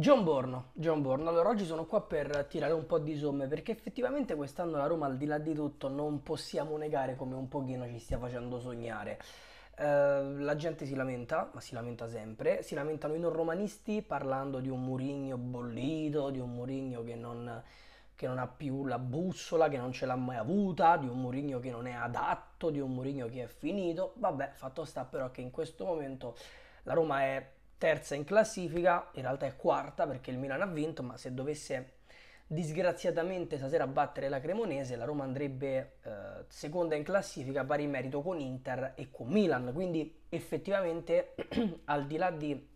John Borno, John Borno, allora oggi sono qua per tirare un po' di somme perché effettivamente quest'anno la Roma al di là di tutto non possiamo negare come un pochino ci stia facendo sognare. Uh, la gente si lamenta, ma si lamenta sempre, si lamentano i non romanisti parlando di un Murigno bollito, di un Murigno che non, che non ha più la bussola, che non ce l'ha mai avuta, di un Murigno che non è adatto, di un Murigno che è finito. Vabbè, fatto sta però che in questo momento la Roma è terza in classifica, in realtà è quarta perché il Milan ha vinto, ma se dovesse disgraziatamente stasera battere la Cremonese, la Roma andrebbe eh, seconda in classifica, pari in merito con Inter e con Milan, quindi effettivamente al di là di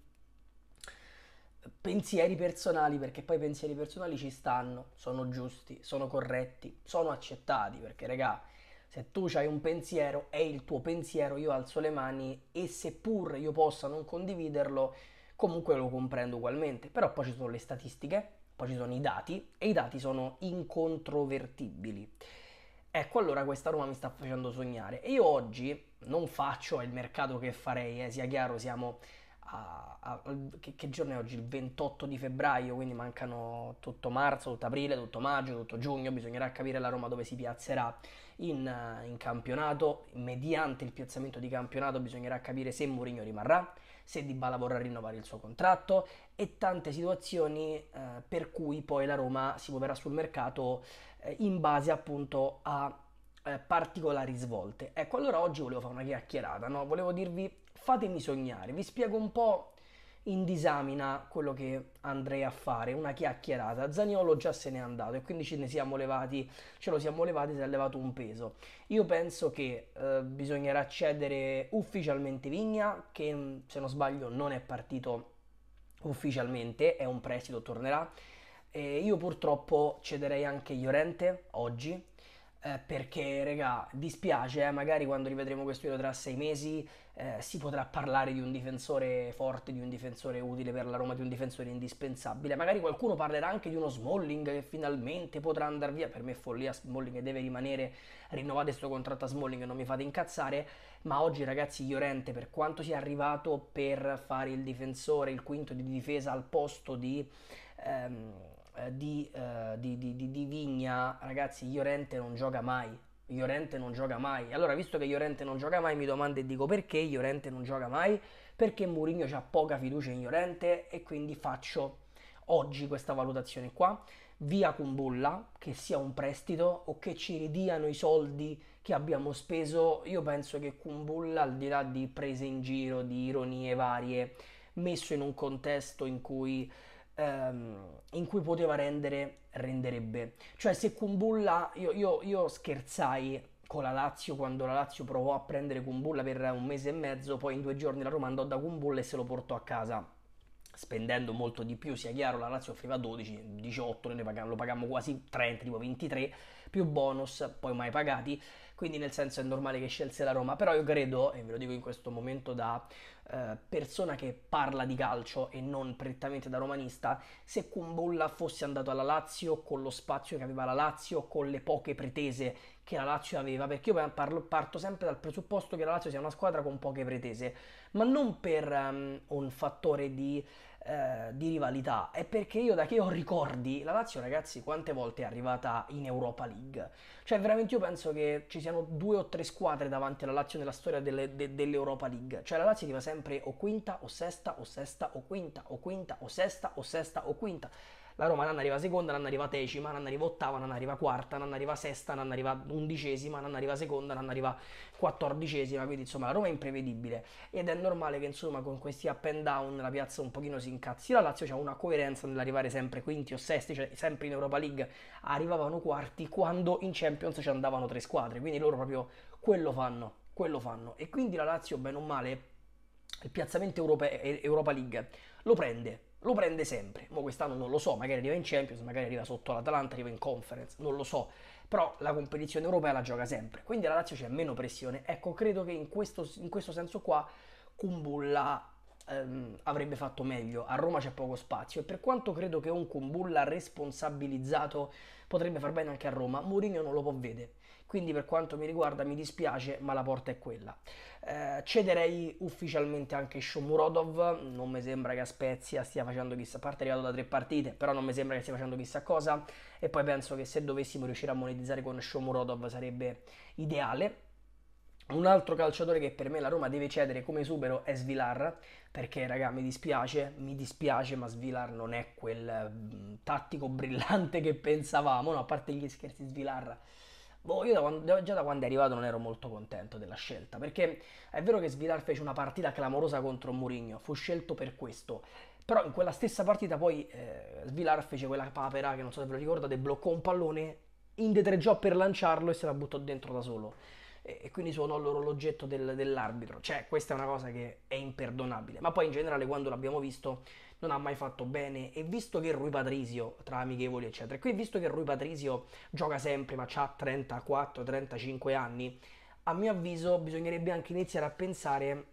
pensieri personali, perché poi i pensieri personali ci stanno, sono giusti, sono corretti, sono accettati, perché ragazzi... Se tu hai un pensiero, è il tuo pensiero, io alzo le mani e seppur io possa non condividerlo, comunque lo comprendo ugualmente. Però poi ci sono le statistiche, poi ci sono i dati e i dati sono incontrovertibili. Ecco allora questa Roma mi sta facendo sognare e io oggi non faccio, il mercato che farei, eh, sia chiaro, siamo a, a, che, che, giorno è oggi? Il 28 di febbraio, quindi mancano tutto marzo, tutto aprile, tutto maggio, tutto giugno, bisognerà capire la Roma dove si piazzerà in, eh, in campionato, mediante il piazzamento di campionato bisognerà capire se Mourinho rimarrà, se Dybala vorrà rinnovare il suo contratto e tante situazioni eh, per cui poi la Roma si muoverà sul mercato eh, in base appunto a eh, particolari svolte. Ecco, allora oggi volevo fare una chiacchierata, no? volevo dirvi fatemi sognare, vi spiego un po' in disamina quello che andrei a fare, una chiacchierata. Zaniolo già se n'è andato e quindi ce ne siamo levati, ce lo siamo levati, si è levato un peso. Io penso che eh, bisognerà cedere ufficialmente Vigna, che mm, se non sbaglio non è partito ufficialmente, è un prestito, tornerà. E io purtroppo cederei anche Llorente oggi, eh, perché, raga, dispiace, eh, magari quando rivedremo questo video tra sei mesi eh, si potrà parlare di un difensore forte, di un difensore utile per la Roma, di un difensore indispensabile. Magari qualcuno parlerà anche di uno Smalling che finalmente potrà andare via. Per me è follia Smalling deve rimanere. Rinnovate questo contratto a Smalling, non mi fate incazzare. Ma oggi, ragazzi, Llorente, per quanto sia arrivato per fare il difensore, il quinto di difesa al posto di... Ehm, eh, di, uh, di, di, di, Vigna, ragazzi, Iorente non gioca mai. Iorente non gioca mai. Allora, visto che Iorente non gioca mai, mi domando e dico perché Iorente non gioca mai? Perché Mourinho ha poca fiducia in Iorente e quindi faccio oggi questa valutazione qua. Via Kumbulla, che sia un prestito o che ci ridiano i soldi che abbiamo speso. Io penso che Kumbulla, al di là di prese in giro, di ironie varie, messo in un contesto in cui ehm, in cui poteva rendere, renderebbe. Cioè se Kumbulla, io, io, io scherzai con la Lazio quando la Lazio provò a prendere Kumbulla per un mese e mezzo, poi in due giorni la Roma andò da Kumbulla e se lo portò a casa spendendo molto di più, sia chiaro, la Lazio offriva 12, 18, noi pagammo, lo pagammo quasi 30, tipo 23, più bonus, poi mai pagati, quindi nel senso è normale che scelse la Roma, però io credo, e ve lo dico in questo momento da eh, persona che parla di calcio e non prettamente da romanista, se Kumbulla fosse andato alla Lazio con lo spazio che aveva la Lazio, con le poche pretese che la Lazio aveva, perché io parlo, parto sempre dal presupposto che la Lazio sia una squadra con poche pretese, ma non per um, un fattore di eh, di rivalità è perché io da che ho ricordi la Lazio ragazzi quante volte è arrivata in Europa League cioè veramente io penso che ci siano due o tre squadre davanti alla Lazio nella storia delle, de, dell'Europa League cioè la Lazio arriva sempre o quinta o sesta o sesta o quinta o quinta o sesta o sesta o quinta la Roma non arriva seconda, non arriva decima, non arriva ottava, non arriva quarta, non arriva sesta, non arriva undicesima, non arriva seconda, non arriva quattordicesima, quindi insomma la Roma è imprevedibile ed è normale che insomma con questi up and down la piazza un pochino si incazzi. La Lazio ha una coerenza nell'arrivare sempre quinti o sesti, cioè sempre in Europa League arrivavano quarti quando in Champions ci andavano tre squadre, quindi loro proprio quello fanno, quello fanno e quindi la Lazio bene o male il piazzamento Europa, Europa League lo prende lo prende sempre. Mo quest'anno non lo so, magari arriva in Champions, magari arriva sotto l'Atalanta, arriva in Conference, non lo so. Però la competizione europea la gioca sempre, quindi alla Lazio c'è meno pressione. Ecco, credo che in questo, in questo senso qua Kumbulla ehm, avrebbe fatto meglio. A Roma c'è poco spazio e per quanto credo che un Kumbulla responsabilizzato potrebbe far bene anche a Roma, Mourinho non lo può vedere. Quindi per quanto mi riguarda mi dispiace, ma la porta è quella. Eh, cederei ufficialmente anche Shomurodov, non mi sembra che a Spezia stia facendo chissà, a parte è arrivato da tre partite, però non mi sembra che stia facendo chissà cosa e poi penso che se dovessimo riuscire a monetizzare con Shomurodov sarebbe ideale un altro calciatore che per me la Roma deve cedere come esubero è Svilar, perché raga mi dispiace, mi dispiace, ma Svilar non è quel mm, tattico brillante che pensavamo, no, a parte gli scherzi Svilar. Boh, io da quando, già da quando è arrivato non ero molto contento della scelta, perché è vero che Svilar fece una partita clamorosa contro Mourinho, fu scelto per questo, però in quella stessa partita poi eh, Svilar fece quella papera che non so se ve lo ricordate, bloccò un pallone, indetreggiò per lanciarlo e se la buttò dentro da solo e quindi suonò l'orologetto del, dell'arbitro. Cioè, questa è una cosa che è imperdonabile. Ma poi in generale, quando l'abbiamo visto, non ha mai fatto bene. E visto che Rui Patrisio, tra amichevoli, eccetera, e qui visto che Rui Patrisio gioca sempre, ma ha 34-35 anni, a mio avviso bisognerebbe anche iniziare a pensare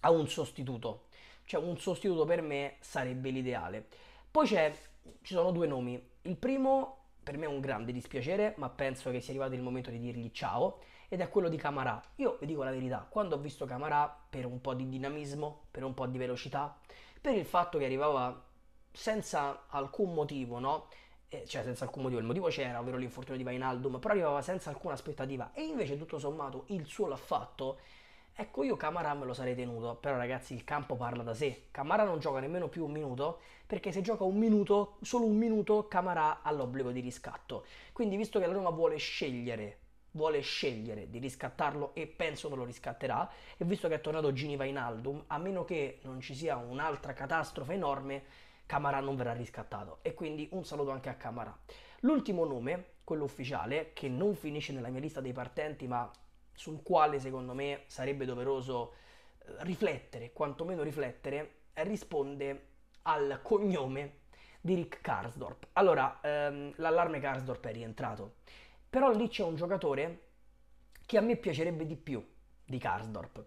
a un sostituto. Cioè, un sostituto per me sarebbe l'ideale. Poi ci sono due nomi. Il primo, per me è un grande dispiacere, ma penso che sia arrivato il momento di dirgli ciao ed è quello di Camarà. Io vi dico la verità, quando ho visto Camarà per un po' di dinamismo, per un po' di velocità, per il fatto che arrivava senza alcun motivo, no? Eh, cioè senza alcun motivo, il motivo c'era, ovvero l'infortunio di Vainaldum, però arrivava senza alcuna aspettativa e invece tutto sommato il suo l'ha fatto. Ecco, io Camara me lo sarei tenuto, però ragazzi il campo parla da sé. Camara non gioca nemmeno più un minuto, perché se gioca un minuto, solo un minuto, Camara ha l'obbligo di riscatto. Quindi visto che la Roma vuole scegliere vuole scegliere di riscattarlo e penso che lo riscatterà e visto che è tornato Gini Vainaldum a meno che non ci sia un'altra catastrofe enorme Camara non verrà riscattato e quindi un saluto anche a Camara l'ultimo nome quello ufficiale che non finisce nella mia lista dei partenti ma sul quale secondo me sarebbe doveroso eh, riflettere quantomeno riflettere risponde al cognome di Rick Karsdorp allora ehm, l'allarme Karsdorp è rientrato però lì c'è un giocatore che a me piacerebbe di più di Karsdorp.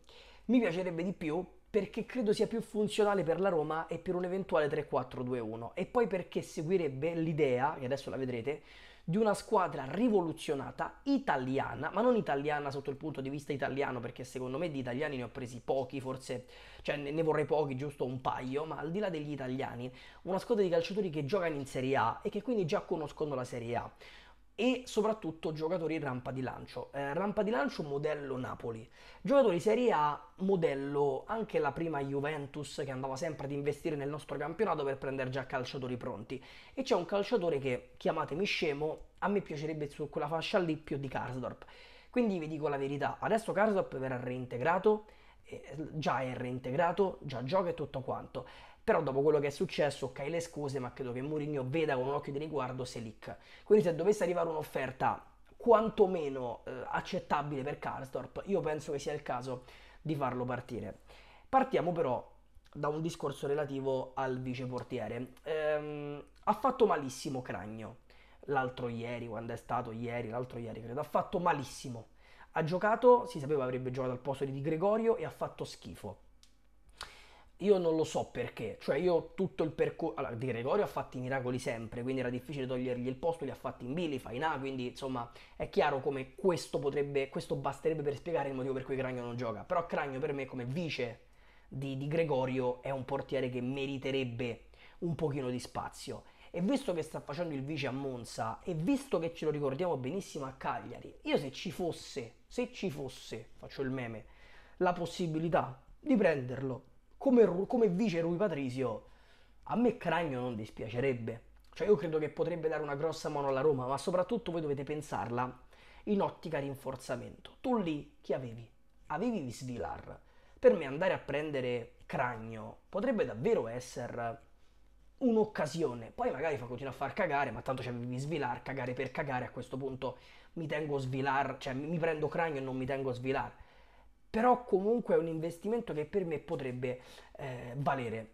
Mi piacerebbe di più perché credo sia più funzionale per la Roma e per un eventuale 3-4-2-1 e poi perché seguirebbe l'idea, che adesso la vedrete, di una squadra rivoluzionata italiana, ma non italiana sotto il punto di vista italiano, perché secondo me di italiani ne ho presi pochi, forse, cioè ne vorrei pochi, giusto un paio, ma al di là degli italiani, una squadra di calciatori che giocano in Serie A e che quindi già conoscono la Serie A e soprattutto giocatori rampa di lancio. Eh, rampa di lancio modello Napoli. Giocatori Serie A modello anche la prima Juventus che andava sempre ad investire nel nostro campionato per prendere già calciatori pronti. E c'è un calciatore che, chiamatemi scemo, a me piacerebbe su quella fascia lì più di Karsdorp. Quindi vi dico la verità, adesso Karsdorp verrà reintegrato, eh, già è reintegrato, già gioca e tutto quanto. Però dopo quello che è successo, ok le scuse, ma credo che Mourinho veda con un occhio di riguardo Selic. Quindi se dovesse arrivare un'offerta quantomeno eh, accettabile per Karsdorp, io penso che sia il caso di farlo partire. Partiamo però da un discorso relativo al viceportiere. Ehm, ha fatto malissimo Cragno l'altro ieri, quando è stato ieri, l'altro ieri credo, ha fatto malissimo. Ha giocato, si sapeva avrebbe giocato al posto di Di Gregorio e ha fatto schifo. Io non lo so perché, cioè io tutto il percorso, allora Di Gregorio ha fatto i miracoli sempre, quindi era difficile togliergli il posto, li ha fatti in B, li fa in A, quindi insomma è chiaro come questo potrebbe, questo basterebbe per spiegare il motivo per cui Cragno non gioca, però Cragno per me come vice di, di Gregorio è un portiere che meriterebbe un pochino di spazio. E visto che sta facendo il vice a Monza e visto che ce lo ricordiamo benissimo a Cagliari, io se ci fosse, se ci fosse, faccio il meme, la possibilità di prenderlo come, come vice Rui Patrizio, a me Cragno non dispiacerebbe. Cioè io credo che potrebbe dare una grossa mano alla Roma, ma soprattutto voi dovete pensarla in ottica rinforzamento. Tu lì chi avevi? Avevi Svilar. Per me andare a prendere Cragno potrebbe davvero essere un'occasione. Poi magari fa continuare a far cagare, ma tanto c'avevi Svilar, cagare per cagare, a questo punto mi tengo Svilar, cioè mi prendo Cragno e non mi tengo Svilar però comunque è un investimento che per me potrebbe eh, valere.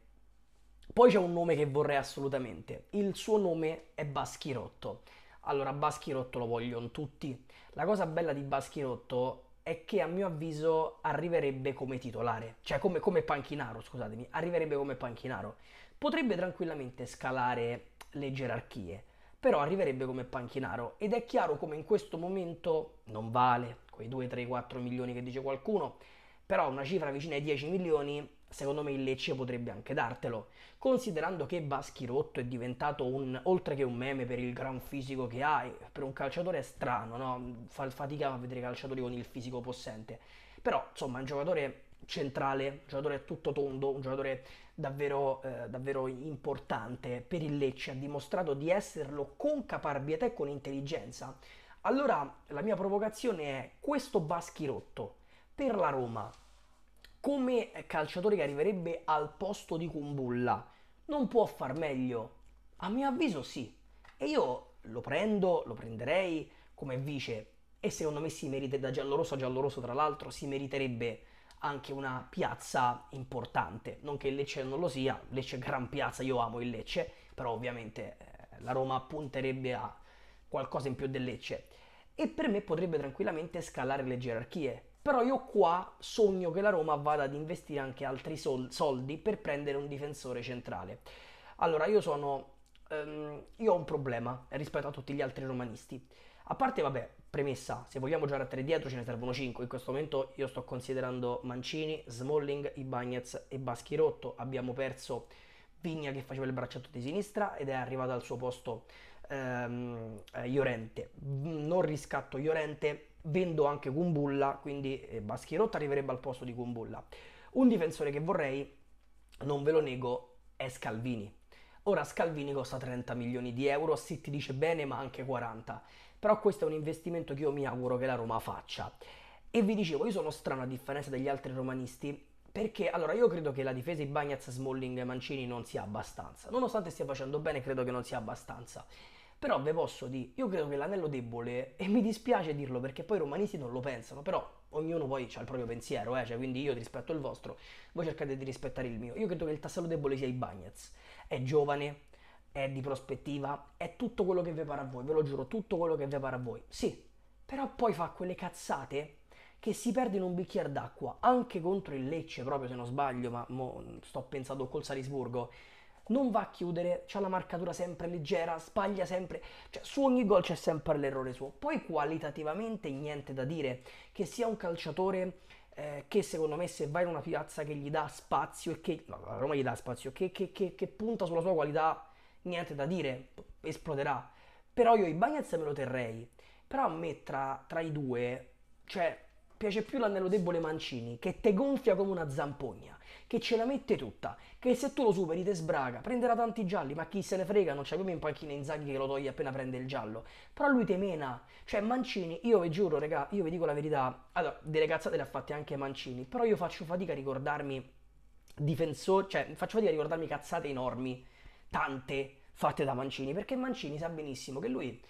Poi c'è un nome che vorrei assolutamente, il suo nome è Baschirotto. Allora, Baschirotto lo vogliono tutti. La cosa bella di Baschirotto è che a mio avviso arriverebbe come titolare, cioè come, come panchinaro, scusatemi, arriverebbe come panchinaro. Potrebbe tranquillamente scalare le gerarchie, però arriverebbe come panchinaro ed è chiaro come in questo momento non vale, quei 2, 3, 4 milioni che dice qualcuno, però una cifra vicina ai 10 milioni secondo me il Lecce potrebbe anche dartelo, considerando che Baschi Rotto è diventato un, oltre che un meme per il gran fisico che ha, per un calciatore è strano, no? fa fatica a vedere calciatori con il fisico possente, però insomma è un giocatore centrale, un giocatore tutto tondo, un giocatore davvero, eh, davvero importante per il Lecce, ha dimostrato di esserlo con caparbietà e con intelligenza, allora la mia provocazione è questo Vaschi rotto per la Roma come calciatore che arriverebbe al posto di Kumbulla non può far meglio? A mio avviso sì. E io lo prendo, lo prenderei come vice e secondo me si merita da giallorosso a giallorosso tra l'altro si meriterebbe anche una piazza importante. Non che il Lecce non lo sia, Lecce è gran piazza, io amo il Lecce, però ovviamente eh, la Roma punterebbe a qualcosa in più del Lecce e per me potrebbe tranquillamente scalare le gerarchie. Però io qua sogno che la Roma vada ad investire anche altri soldi per prendere un difensore centrale. Allora io sono... Um, io ho un problema rispetto a tutti gli altri romanisti. A parte, vabbè, premessa, se vogliamo giocare a tre dietro ce ne servono 5. In questo momento io sto considerando Mancini, Smalling, Ibagnez e Baschirotto. Abbiamo perso Vigna che faceva il bracciato di sinistra ed è arrivato al suo posto ehm, Iorente. Eh, mm, non riscatto Iorente, vendo anche Gumbulla, quindi eh, Baschirotta arriverebbe al posto di Gumbulla. Un difensore che vorrei, non ve lo nego, è Scalvini. Ora Scalvini costa 30 milioni di euro, se ti dice bene, ma anche 40. Però questo è un investimento che io mi auguro che la Roma faccia. E vi dicevo, io sono strano a differenza degli altri romanisti, perché allora io credo che la difesa di Bagnaz, Smalling e Mancini non sia abbastanza. Nonostante stia facendo bene, credo che non sia abbastanza. Però ve posso dire, io credo che l'anello debole, e mi dispiace dirlo perché poi i romanisti non lo pensano, però ognuno poi ha il proprio pensiero, eh? cioè, quindi io rispetto il vostro, voi cercate di rispettare il mio. Io credo che il tassello debole sia i Bagnez. È giovane, è di prospettiva, è tutto quello che vi pare a voi, ve lo giuro, tutto quello che vi pare a voi. Sì, però poi fa quelle cazzate che si perde in un bicchiere d'acqua, anche contro il Lecce proprio se non sbaglio, ma sto pensando col Salisburgo, non va a chiudere, c'ha la marcatura sempre leggera, sbaglia sempre, cioè su ogni gol c'è sempre l'errore suo. Poi qualitativamente niente da dire, che sia un calciatore eh, che secondo me se va in una piazza che gli dà spazio e che, no, la Roma gli dà spazio, che, che, che, che punta sulla sua qualità, niente da dire, esploderà. Però io i Bagnets me lo terrei, però a me tra, tra i due, cioè piace più l'anello debole Mancini, che te gonfia come una zampogna, che ce la mette tutta, che se tu lo superi te sbraga, prenderà tanti gialli, ma chi se ne frega, non c'è come in panchina Inzaghi che lo toglie appena prende il giallo. Però lui te mena, cioè Mancini, io vi giuro raga, io vi dico la verità, allora, delle cazzate le ha fatte anche Mancini, però io faccio fatica a ricordarmi difensori, cioè faccio fatica a ricordarmi cazzate enormi, tante, fatte da Mancini, perché Mancini sa benissimo che lui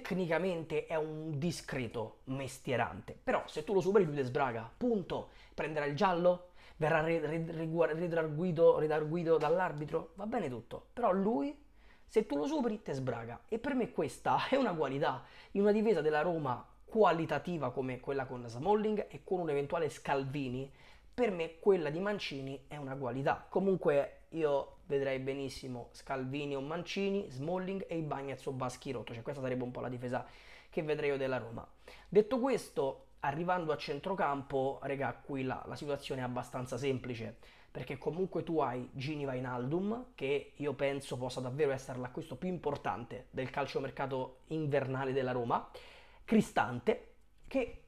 tecnicamente è un discreto mestierante, però se tu lo superi lui le sbraga, punto, prenderà il giallo, verrà redarguito, redarguito dall'arbitro, va bene tutto, però lui se tu lo superi te sbraga e per me questa è una qualità in una difesa della Roma qualitativa come quella con Smalling e con un eventuale Scalvini, per me quella di Mancini è una qualità. Comunque io vedrai benissimo Scalvini o Mancini, Smalling e Ibagnez o Baschirotto, cioè questa sarebbe un po' la difesa che vedrei io della Roma. Detto questo, arrivando a centrocampo, regà, qui la, la situazione è abbastanza semplice, perché comunque tu hai Gini Vainaldum, che io penso possa davvero essere l'acquisto più importante del calciomercato invernale della Roma, Cristante, che...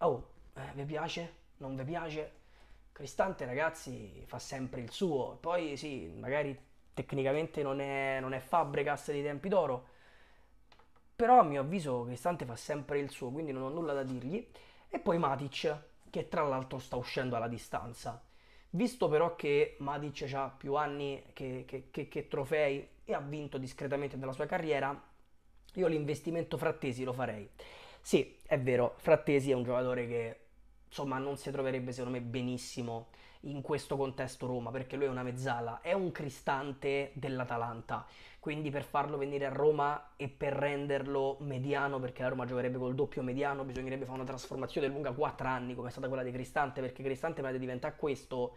Oh, eh, vi piace? Non vi piace? Cristante ragazzi fa sempre il suo, poi sì, magari tecnicamente non è, non è Fabregas dei tempi d'oro, però a mio avviso Cristante fa sempre il suo, quindi non ho nulla da dirgli. E poi Matic, che tra l'altro sta uscendo alla distanza. Visto però che Matic ha più anni che, che, che, che, trofei e ha vinto discretamente nella sua carriera, io l'investimento Frattesi lo farei. Sì, è vero, Frattesi è un giocatore che insomma non si troverebbe secondo me benissimo in questo contesto Roma perché lui è una mezzala, è un cristante dell'Atalanta, quindi per farlo venire a Roma e per renderlo mediano perché la Roma giocherebbe col doppio mediano bisognerebbe fare una trasformazione lunga 4 anni come è stata quella di Cristante perché Cristante magari diventa questo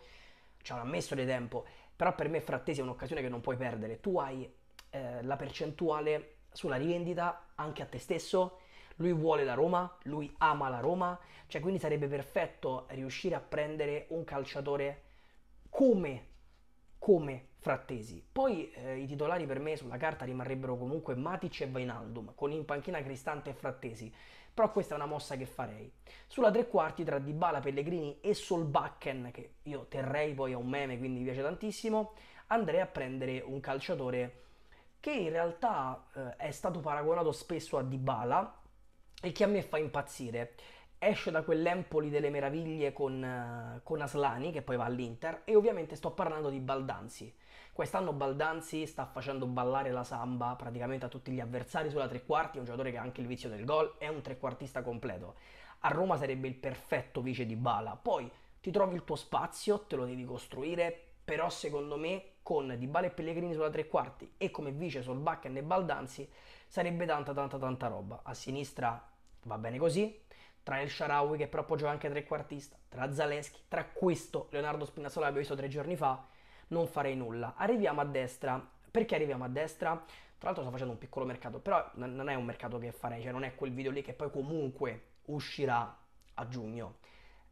ci avrà messo di tempo, però per me Frattesi è un'occasione che non puoi perdere, tu hai eh, la percentuale sulla rivendita anche a te stesso lui vuole la Roma, lui ama la Roma, cioè quindi sarebbe perfetto riuscire a prendere un calciatore come, come Frattesi. Poi eh, i titolari per me sulla carta rimarrebbero comunque Matic e Vainaldum, con in panchina Cristante e Frattesi, però questa è una mossa che farei. Sulla tre quarti tra Dybala, Pellegrini e Solbakken, che io terrei poi a un meme, quindi mi piace tantissimo, andrei a prendere un calciatore che in realtà eh, è stato paragonato spesso a Dybala, e che a me fa impazzire. Esce da quell'Empoli delle meraviglie con, eh, con Aslani, che poi va all'Inter, e ovviamente sto parlando di Baldanzi. Quest'anno Baldanzi sta facendo ballare la samba praticamente a tutti gli avversari sulla tre quarti, è un giocatore che ha anche il vizio del gol, è un trequartista completo. A Roma sarebbe il perfetto vice di Bala. Poi ti trovi il tuo spazio, te lo devi costruire, però secondo me con Dybala e Pellegrini sulla tre quarti e come vice Solbakken e Baldanzi sarebbe tanta tanta tanta roba. A sinistra Va bene così? Tra il Sharawi che però gioca anche trequartista, tra Zaleschi, tra questo Leonardo Spinazzola che abbiamo visto tre giorni fa, non farei nulla. Arriviamo a destra. Perché arriviamo a destra? Tra l'altro sto facendo un piccolo mercato, però non è un mercato che farei, cioè non è quel video lì che poi comunque uscirà a giugno.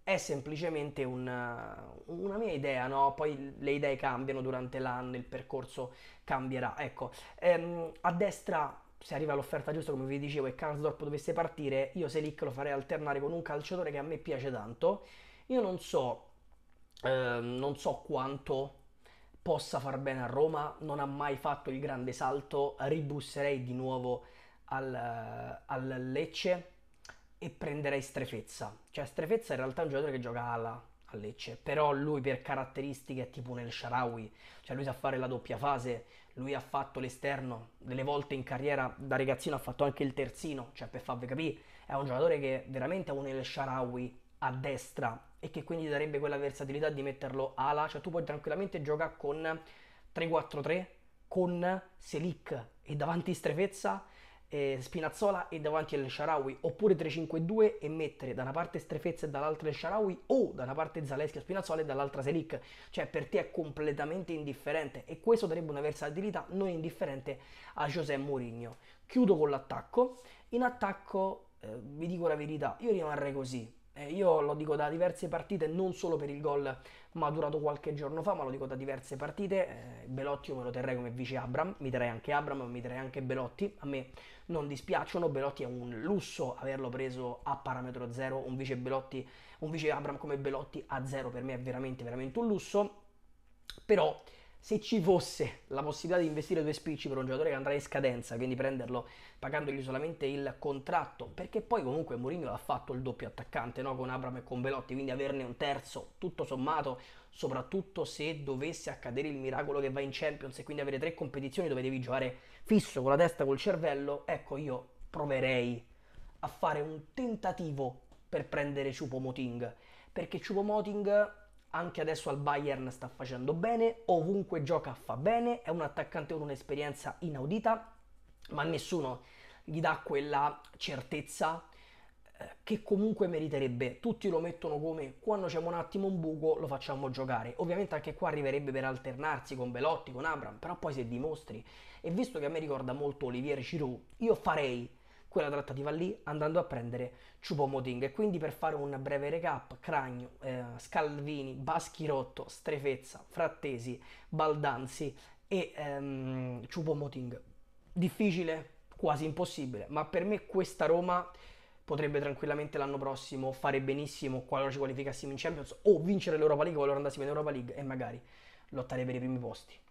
È semplicemente una, una mia idea, no? Poi le idee cambiano durante l'anno, il percorso cambierà. Ecco, ehm, a destra se arriva l'offerta giusta, come vi dicevo, e Kansdorp dovesse partire, io Selic lo farei alternare con un calciatore che a me piace tanto. Io non so, eh, non so quanto possa far bene a Roma, non ha mai fatto il grande salto, ribusserei di nuovo al, al Lecce e prenderei Strefezza. Cioè Strefezza in realtà è un giocatore che gioca alla a Lecce, però lui per caratteristiche è tipo un El Sharawi, cioè lui sa fare la doppia fase, lui ha fatto l'esterno, delle volte in carriera da ragazzino ha fatto anche il terzino, cioè per farvi capire, è un giocatore che veramente è un El Sharawi a destra e che quindi darebbe quella versatilità di metterlo ala, cioè tu puoi tranquillamente giocare con 3-4-3, con Selic e davanti Strefezza eh, Spinazzola e davanti al Sharawi, oppure 3-5-2 e mettere da una parte Strefezza e dall'altra il Sharawi, o da una parte Zaleschi e Spinazzola e dall'altra Selic. Cioè per te è completamente indifferente e questo darebbe una versatilità non indifferente a José Mourinho. Chiudo con l'attacco. In attacco, eh, vi dico la verità, io rimarrei così. Eh, io lo dico da diverse partite, non solo per il gol maturato qualche giorno fa, ma lo dico da diverse partite. Eh, Belotti io me lo terrei come vice Abram, mi terrei anche Abram, mi terrei anche Belotti. A me non dispiacciono, Belotti è un lusso averlo preso a parametro zero, un vice, Belotti, un vice Abram come Belotti a zero per me è veramente, veramente un lusso. Però se ci fosse la possibilità di investire due spicci per un giocatore che andrà in scadenza, quindi prenderlo pagandogli solamente il contratto, perché poi comunque Mourinho l'ha fatto il doppio attaccante no? con Abram e con Velotti, quindi averne un terzo, tutto sommato, soprattutto se dovesse accadere il miracolo che va in Champions e quindi avere tre competizioni dove devi giocare fisso con la testa, col cervello, ecco io proverei a fare un tentativo per prendere Chupomoting, perché Chupomoting anche adesso al Bayern sta facendo bene, ovunque gioca fa bene, è un attaccante con un'esperienza inaudita, ma nessuno gli dà quella certezza eh, che comunque meriterebbe. Tutti lo mettono come quando c'è un attimo un buco lo facciamo giocare. Ovviamente anche qua arriverebbe per alternarsi con Velotti, con Abram, però poi se dimostri. E visto che a me ricorda molto Olivier Giroud, io farei quella trattativa lì andando a prendere Ciupomoting. E quindi per fare un breve recap, Cragno, eh, Scalvini, Baschirotto, Strefezza, Frattesi, Baldanzi e ehm, Ciupomoting. Difficile? Quasi impossibile, ma per me questa Roma potrebbe tranquillamente l'anno prossimo fare benissimo qualora ci qualificassimo in Champions o vincere l'Europa League qualora andassimo in Europa League e magari lottare per i primi posti.